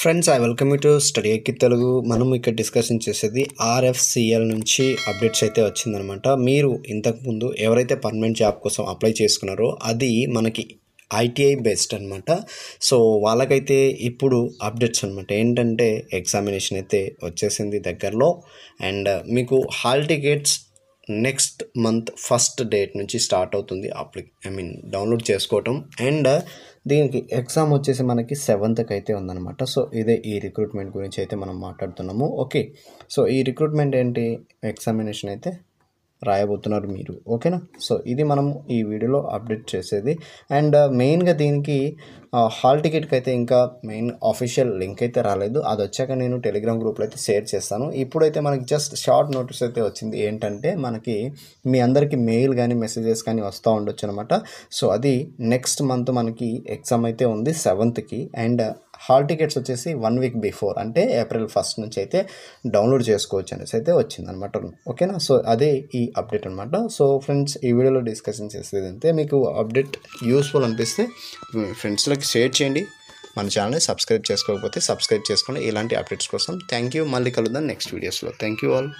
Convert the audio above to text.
friends I welcome you to study ఎక్కి తెలుగు మనం ఇక్కడ డిస్కషన్ చేసేది ఆర్ఎఫ్సిఎల్ నుంచి అప్డేట్స్ అయితే వచ్చిందనమాట మీరు ఇంతకుముందు ఎవరైతే పర్మనెంట్ జాబ్ కోసం అప్లై చేసుకున్నారో అది మనకి ఐటీఐ బెస్ట్ అనమాట సో వాళ్ళకైతే ఇప్పుడు అప్డేట్స్ అనమాట ఏంటంటే ఎగ్జామినేషన్ అయితే వచ్చేసింది దగ్గరలో అండ్ మీకు hall tickets next month first date నుంచి స్టార్ట్ అవుతుంది అప్లి ఐ మీన్ డౌన్లోడ్ చేసుకోవటం అండ్ uh, దీనికి ఎగ్జామ్ వచ్చేసి మనకి సెవెంత్కి అయితే ఉందన్నమాట సో ఇదే ఈ రిక్రూట్మెంట్ గురించి అయితే మనం మాట్లాడుతున్నాము ఓకే సో ఈ రిక్రూట్మెంట్ ఏంటి ఎగ్జామినేషన్ అయితే రాయబోతున్నారు మీరు ఓకేనా సో ఇది మనం ఈ వీడియోలో అప్డేట్ చేసేది అండ్ uh, మెయిన్గా దీనికి uh, హాల్ టికెట్కి అయితే ఇంకా మెయిన్ అఫీషియల్ లింక్ అయితే రాలేదు అది వచ్చాక నేను టెలిగ్రామ్ గ్రూప్లో అయితే షేర్ చేస్తాను ఇప్పుడైతే మనకి జస్ట్ షార్ట్ నోటీస్ అయితే వచ్చింది ఏంటంటే మనకి మీ అందరికీ మెయిల్ కానీ మెసేజెస్ కానీ వస్తూ ఉండొచ్చు అనమాట సో అది నెక్స్ట్ మంత్ మనకి ఎగ్జామ్ అయితే ఉంది సెవెంత్కి అండ్ హాల్ టికెట్స్ వచ్చేసి వన్ వీక్ బిఫోర్ అంటే ఏప్రిల్ ఫస్ట్ నుంచి అయితే డౌన్లోడ్ చేసుకోవచ్చు అనేసి అయితే వచ్చిందనమాట ఓకేనా సో అదే ఈ అప్డేట్ అనమాట సో ఫ్రెండ్స్ ఈ వీడియోలో డిస్కషన్ చేసేది అంతే మీకు అప్డేట్ యూస్ఫుల్ అనిపిస్తే ఫ్రెండ్స్లోకి షేర్ చేయండి మన ఛానల్ని సబ్స్క్రైబ్ చేసుకోకపోతే సబ్స్క్రైబ్ చేసుకోండి ఇలాంటి అప్డేట్స్ కోసం థ్యాంక్ యూ మళ్ళీ కలుద్దాం నెక్స్ట్ వీడియోస్లో థ్యాంక్ యూ ఆల్